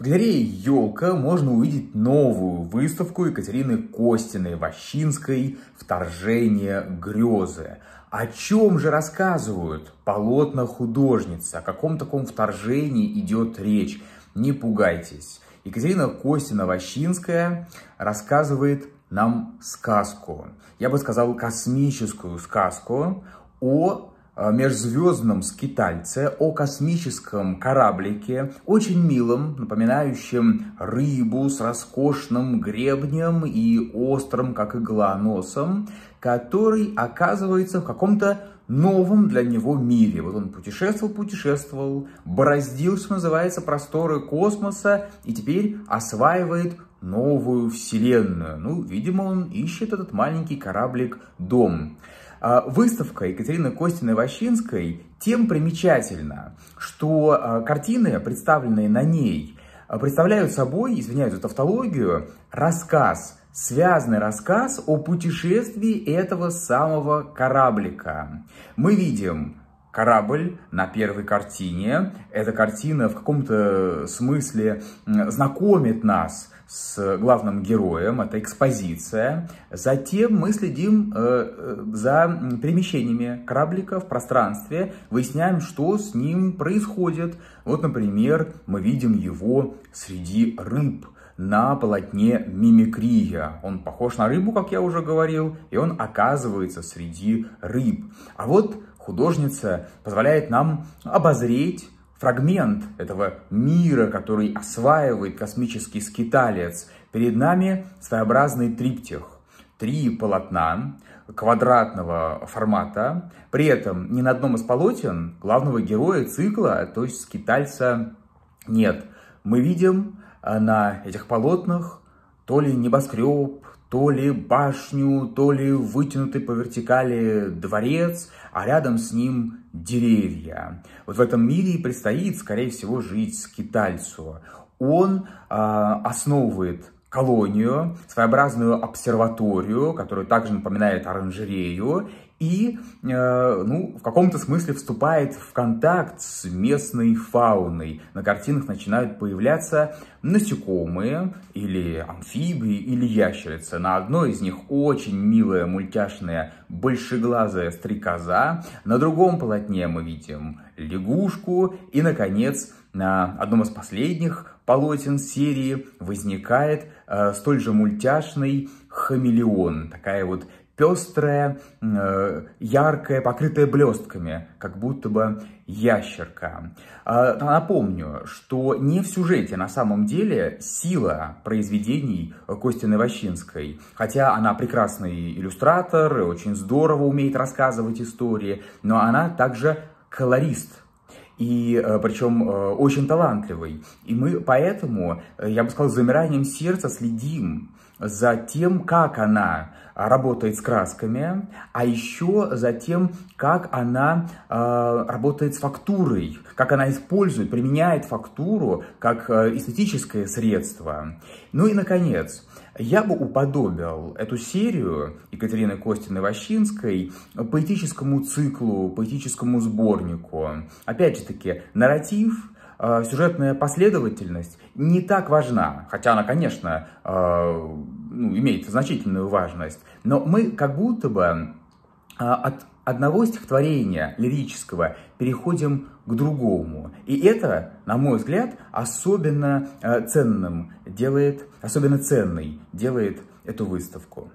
В галерее «Елка» можно увидеть новую выставку Екатерины Костиной Ващинской «Вторжение грезы». О чем же рассказывают полотна художницы? О каком таком вторжении идет речь? Не пугайтесь. Екатерина Костина-Ващинская рассказывает нам сказку. Я бы сказал, космическую сказку о Э, межзвездном скитальце, о космическом кораблике, очень милом, напоминающем рыбу с роскошным гребнем и острым, как игла, носом, который оказывается в каком-то новом для него мире. Вот он путешествовал, путешествовал, бороздил, что называется, просторы космоса и теперь осваивает новую вселенную. Ну, видимо, он ищет этот маленький кораблик-дом. А, выставка Екатерины Костиной-Ващинской тем примечательна, что а, картины, представленные на ней, а, представляют собой, извиняюсь за тавтологию, рассказ, связанный рассказ о путешествии этого самого кораблика. Мы видим корабль на первой картине. Эта картина в каком-то смысле знакомит нас с главным героем, это экспозиция. Затем мы следим э, э, за перемещениями кораблика в пространстве, выясняем, что с ним происходит. Вот, например, мы видим его среди рыб на полотне мимикрия. Он похож на рыбу, как я уже говорил, и он оказывается среди рыб. А вот художница позволяет нам обозреть фрагмент этого мира, который осваивает космический скиталец. Перед нами своеобразный триптих. Три полотна квадратного формата. При этом ни на одном из полотен главного героя цикла, то есть скитальца, нет. Мы видим э, на этих полотнах то ли небоскреб, то ли башню, то ли вытянутый по вертикали дворец, а рядом с ним деревья. Вот в этом мире и предстоит, скорее всего, жить скитальцу. Он э, основывает колонию, своеобразную обсерваторию, которую также напоминает оранжерею, и, э, ну, в каком-то смысле вступает в контакт с местной фауной. На картинах начинают появляться насекомые или амфибии или ящерицы. На одной из них очень милая мультяшная большеглазая стрекоза, на другом полотне мы видим лягушку и, наконец, на одном из последних полотен серии возникает э, столь же мультяшный хамелеон, такая вот Пестрое, э, яркое, покрытое блестками, как будто бы ящерка. А, напомню, что не в сюжете на самом деле сила произведений Кости Новощинской, хотя она прекрасный иллюстратор, очень здорово умеет рассказывать истории, но она также колорист, и э, причем э, очень талантливый. И мы поэтому, я бы сказал, с замиранием сердца следим за тем, как она работает с красками, а еще за тем, как она э, работает с фактурой, как она использует, применяет фактуру как э, эстетическое средство. Ну и, наконец, я бы уподобил эту серию Екатерины Костиной-Ващинской поэтическому циклу, поэтическому сборнику. Опять же таки, нарратив – Э, сюжетная последовательность не так важна, хотя она, конечно, э, ну, имеет значительную важность, но мы как будто бы э, от одного стихотворения лирического переходим к другому. И это, на мой взгляд, особенно ценным делает, особенно ценной делает эту выставку.